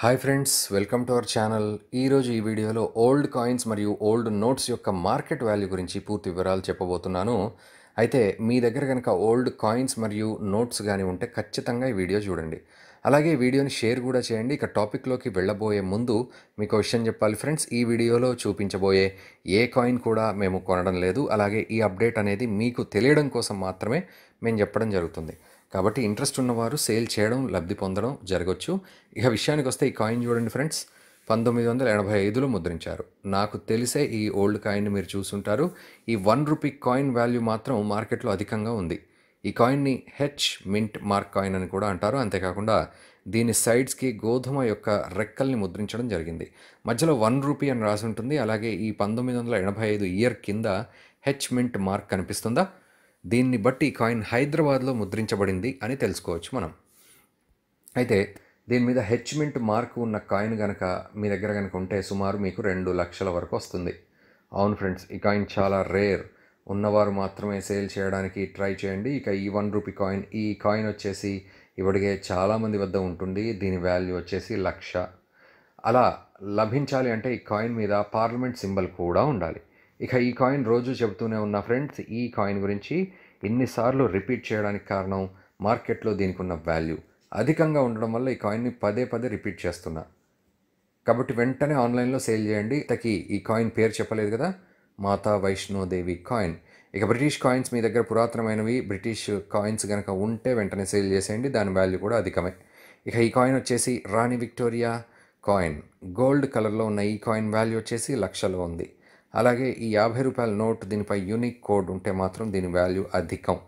hi friends welcome to our channel ఈరోజు ఈ వీడియోలో ఓల్డ్ కాయిన్స్ మరియు ఓల్డ్ నోట్స్ యొక్క మార్కెట్ వాల్యూ గురించి పూర్తి వివరాలు చెప్పబోతున్నాను అయితే మీ దగ్గర కనుక ఓల్డ్ కాయిన్స్ మరియు నోట్స్ కానీ ఉంటే ఖచ్చితంగా ఈ వీడియో చూడండి అలాగే వీడియోని షేర్ కూడా చేయండి ఇక టాపిక్లోకి వెళ్ళబోయే ముందు మీకు విషయం చెప్పాలి ఫ్రెండ్స్ ఈ వీడియోలో చూపించబోయే ఏ కాయిన్ కూడా మేము కొనడం లేదు అలాగే ఈ అప్డేట్ అనేది మీకు తెలియడం కోసం మాత్రమే మేము చెప్పడం జరుగుతుంది కాబట్టి ఇంట్రెస్ట్ ఉన్నవారు సేల్ చేయడం లబ్ధి పొందడం జరగవచ్చు ఇక విషయానికి వస్తే ఈ కాయిన్ చూడండి ఫ్రెండ్స్ పంతొమ్మిది వందల ఎనభై ఐదులో ముద్రించారు నాకు తెలిసే ఈ ఓల్డ్ కాయిన్ మీరు చూసుంటారు ఈ వన్ రూపీ కాయిన్ వాల్యూ మాత్రం మార్కెట్లో అధికంగా ఉంది ఈ కాయిన్ని హెచ్ మింట్ మార్క్ కాయిన్ అని కూడా అంటారు అంతేకాకుండా దీని సైడ్స్కి గోధుమ యొక్క రెక్కల్ని ముద్రించడం జరిగింది మధ్యలో వన్ రూపీ అని రాసి ఉంటుంది అలాగే ఈ పంతొమ్మిది వందల ఎనభై ఐదు ఇయర్ కింద హెచ్ మింట్ మార్క్ కనిపిస్తుందా దీన్ని బట్టి ఈ కాయిన్ హైదరాబాద్లో ముద్రించబడింది అని తెలుసుకోవచ్చు మనం అయితే దీని మీద హెచ్మెంట్ మార్క్ ఉన్న కాయిన్ కనుక మీ దగ్గర కనుక ఉంటే సుమారు మీకు రెండు లక్షల వరకు వస్తుంది అవును ఫ్రెండ్స్ ఈ కాయిన్ చాలా రేర్ ఉన్నవారు మాత్రమే సేల్ చేయడానికి ట్రై చేయండి ఇక ఈ వన్ రూపీ కాయిన్ ఈ కాయిన్ వచ్చేసి ఇప్పటికే చాలామంది వద్ద ఉంటుంది దీని వాల్యూ వచ్చేసి లక్ష అలా లభించాలి అంటే ఈ కాయిన్ మీద పార్లమెంట్ సింబల్ కూడా ఉండాలి ఇక ఈ కాయిన్ రోజు చెబుతూనే ఉన్న ఫ్రెండ్స్ ఈ కాయిన్ గురించి ఎన్నిసార్లు రిపీట్ చేయడానికి కారణం మార్కెట్లో దీనికి ఉన్న వాల్యూ అధికంగా ఉండడం వల్ల ఈ కాయిన్ని పదే పదే రిపీట్ చేస్తున్నా కాబట్టి వెంటనే ఆన్లైన్లో సేల్ చేయండి తకి ఈ కాయిన్ పేరు చెప్పలేదు కదా మాతా వైష్ణోదేవి కాయిన్ ఇక బ్రిటిష్ కాయిన్స్ మీ దగ్గర పురాతనమైనవి బ్రిటిష్ కాయిన్స్ కనుక ఉంటే వెంటనే సేల్ చేసేయండి దాని వాల్యూ కూడా అధికమే ఇక ఈ కాయిన్ వచ్చేసి రాణి విక్టోరియా కాయిన్ గోల్డ్ కలర్లో ఉన్న ఈ కాయిన్ వాల్యూ వచ్చేసి లక్షలో ఉంది అలాగే ఈ యాభై రూపాయల నోట్ దీనిపై యూనిక్ కోడ్ ఉంటే మాత్రం దీని వాల్యూ అధికం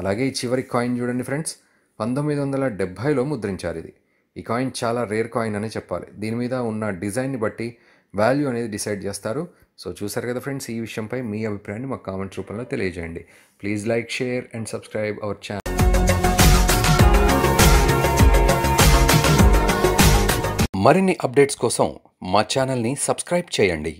అలాగే ఈ చివరి కాయిన్ చూడండి ఫ్రెండ్స్ పంతొమ్మిది వందల డెబ్భైలో ముద్రించారు ఇది ఈ కాయిన్ చాలా రేర్ కాయిన్ అనే చెప్పాలి దీని మీద ఉన్న డిజైన్ని బట్టి వాల్యూ అనేది డిసైడ్ చేస్తారు సో చూసారు కదా ఫ్రెండ్స్ ఈ విషయంపై మీ అభిప్రాయాన్ని మాకు కామెంట్స్ రూపంలో తెలియజేయండి please like share and subscribe our channel మరిన్ని అప్డేట్స్ కోసం మా ఛానల్ని సబ్స్క్రైబ్ చేయండి